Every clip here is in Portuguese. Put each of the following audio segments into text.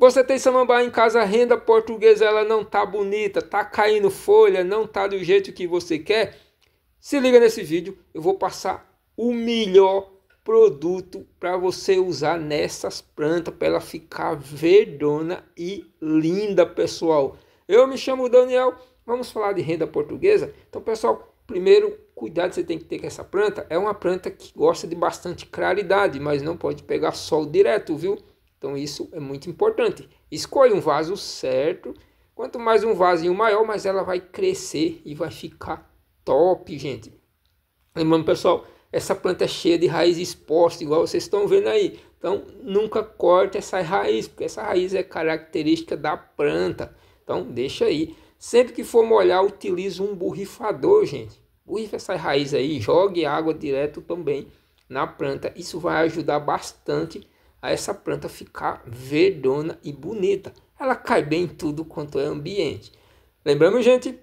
Você tem samambaia em casa, renda portuguesa ela não tá bonita, tá caindo folha, não tá do jeito que você quer. Se liga nesse vídeo, eu vou passar o melhor produto para você usar nessas plantas para ela ficar verdona e linda, pessoal. Eu me chamo Daniel, vamos falar de renda portuguesa. Então, pessoal, primeiro cuidado você tem que ter com essa planta. É uma planta que gosta de bastante claridade, mas não pode pegar sol direto, viu? Então isso é muito importante. Escolha um vaso certo. Quanto mais um vasinho maior, mais ela vai crescer e vai ficar top, gente. Lembrando, pessoal, essa planta é cheia de raiz exposta, igual vocês estão vendo aí. Então, nunca corte essa raiz, porque essa raiz é característica da planta. Então, deixa aí. Sempre que for molhar, utilize um borrifador, gente. Borrifa essa raiz aí, jogue água direto também na planta. Isso vai ajudar bastante a essa planta ficar verdona e bonita. Ela cai bem em tudo quanto é ambiente. Lembrando, gente,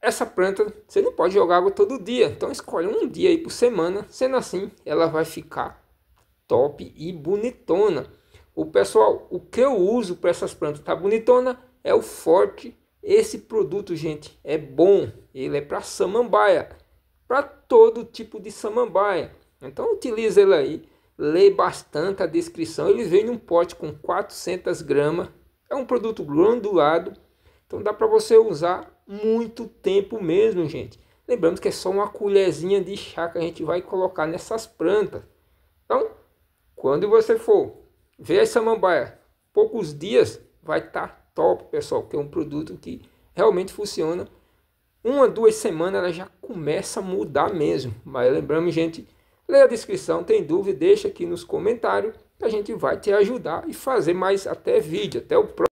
essa planta você não pode jogar água todo dia, então escolhe um dia aí por semana, sendo assim ela vai ficar top e bonitona. O pessoal, o que eu uso para essas plantas tá bonitona é o Forte. Esse produto, gente, é bom. Ele é para samambaia, para todo tipo de samambaia. Então utiliza ele aí lê bastante a descrição. Ele vem num pote com 400 gramas. É um produto granulado, então dá para você usar muito tempo mesmo, gente. Lembrando que é só uma colherzinha de chá que a gente vai colocar nessas plantas. Então, quando você for ver essa samambaia, poucos dias vai estar tá top, pessoal, que é um produto que realmente funciona. Uma, duas semanas ela já começa a mudar mesmo. Mas lembrando, gente, Leia a descrição, tem dúvida, deixa aqui nos comentários que a gente vai te ajudar e fazer mais até vídeo, até o próximo.